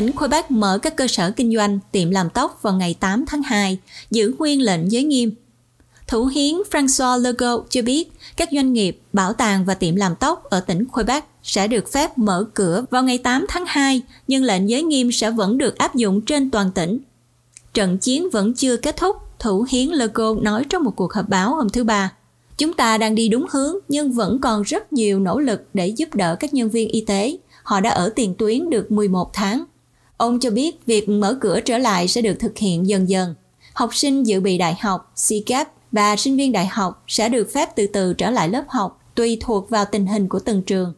tỉnh Quebec mở các cơ sở kinh doanh, tiệm làm tóc vào ngày 8 tháng 2, giữ nguyên lệnh giới nghiêm. Thủ hiến François Legault cho biết các doanh nghiệp, bảo tàng và tiệm làm tóc ở tỉnh Quebec sẽ được phép mở cửa vào ngày 8 tháng 2, nhưng lệnh giới nghiêm sẽ vẫn được áp dụng trên toàn tỉnh. Trận chiến vẫn chưa kết thúc, Thủ hiến Legault nói trong một cuộc họp báo hôm thứ Ba. Chúng ta đang đi đúng hướng nhưng vẫn còn rất nhiều nỗ lực để giúp đỡ các nhân viên y tế. Họ đã ở tiền tuyến được 11 tháng. Ông cho biết việc mở cửa trở lại sẽ được thực hiện dần dần. Học sinh dự bị đại học, CCAP và sinh viên đại học sẽ được phép từ từ trở lại lớp học tùy thuộc vào tình hình của từng trường.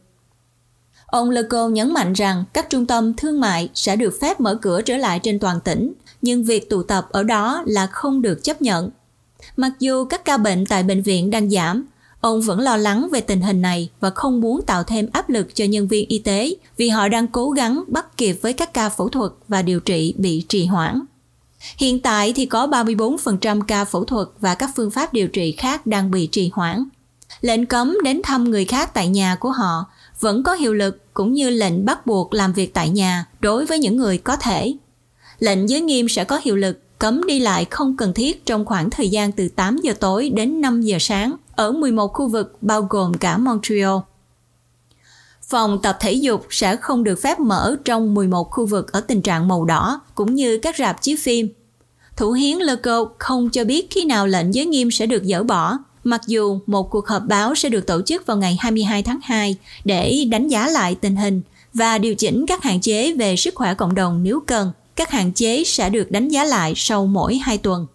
Ông Leco nhấn mạnh rằng các trung tâm thương mại sẽ được phép mở cửa trở lại trên toàn tỉnh, nhưng việc tụ tập ở đó là không được chấp nhận. Mặc dù các ca bệnh tại bệnh viện đang giảm, Ông vẫn lo lắng về tình hình này và không muốn tạo thêm áp lực cho nhân viên y tế vì họ đang cố gắng bắt kịp với các ca phẫu thuật và điều trị bị trì hoãn. Hiện tại thì có 34% ca phẫu thuật và các phương pháp điều trị khác đang bị trì hoãn. Lệnh cấm đến thăm người khác tại nhà của họ vẫn có hiệu lực cũng như lệnh bắt buộc làm việc tại nhà đối với những người có thể. Lệnh giới nghiêm sẽ có hiệu lực cấm đi lại không cần thiết trong khoảng thời gian từ 8 giờ tối đến 5 giờ sáng ở 11 khu vực bao gồm cả Montreal. Phòng tập thể dục sẽ không được phép mở trong 11 khu vực ở tình trạng màu đỏ, cũng như các rạp chiếu phim. Thủ hiến Leco không cho biết khi nào lệnh giới nghiêm sẽ được dỡ bỏ, mặc dù một cuộc họp báo sẽ được tổ chức vào ngày 22 tháng 2 để đánh giá lại tình hình và điều chỉnh các hạn chế về sức khỏe cộng đồng nếu cần. Các hạn chế sẽ được đánh giá lại sau mỗi 2 tuần.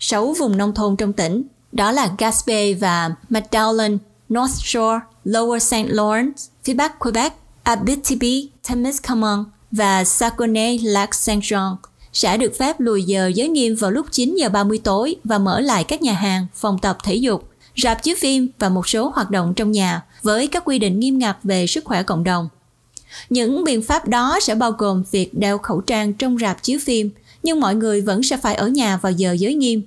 6 vùng nông thôn trong tỉnh đó là Gaspé và Magdalen, North Shore, Lower St. Lawrence, phía bắc Quebec, Abitibi, Temiskaming và Saguenay Lac Saint Jean sẽ được phép lùi giờ giới nghiêm vào lúc 9 giờ 30 tối và mở lại các nhà hàng, phòng tập thể dục, rạp chiếu phim và một số hoạt động trong nhà với các quy định nghiêm ngặt về sức khỏe cộng đồng. Những biện pháp đó sẽ bao gồm việc đeo khẩu trang trong rạp chiếu phim, nhưng mọi người vẫn sẽ phải ở nhà vào giờ giới nghiêm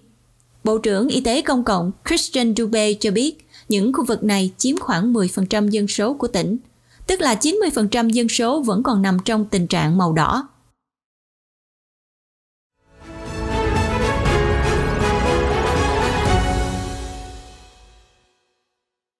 Bộ trưởng Y tế Công cộng Christian Dubé cho biết những khu vực này chiếm khoảng 10% dân số của tỉnh, tức là 90% dân số vẫn còn nằm trong tình trạng màu đỏ.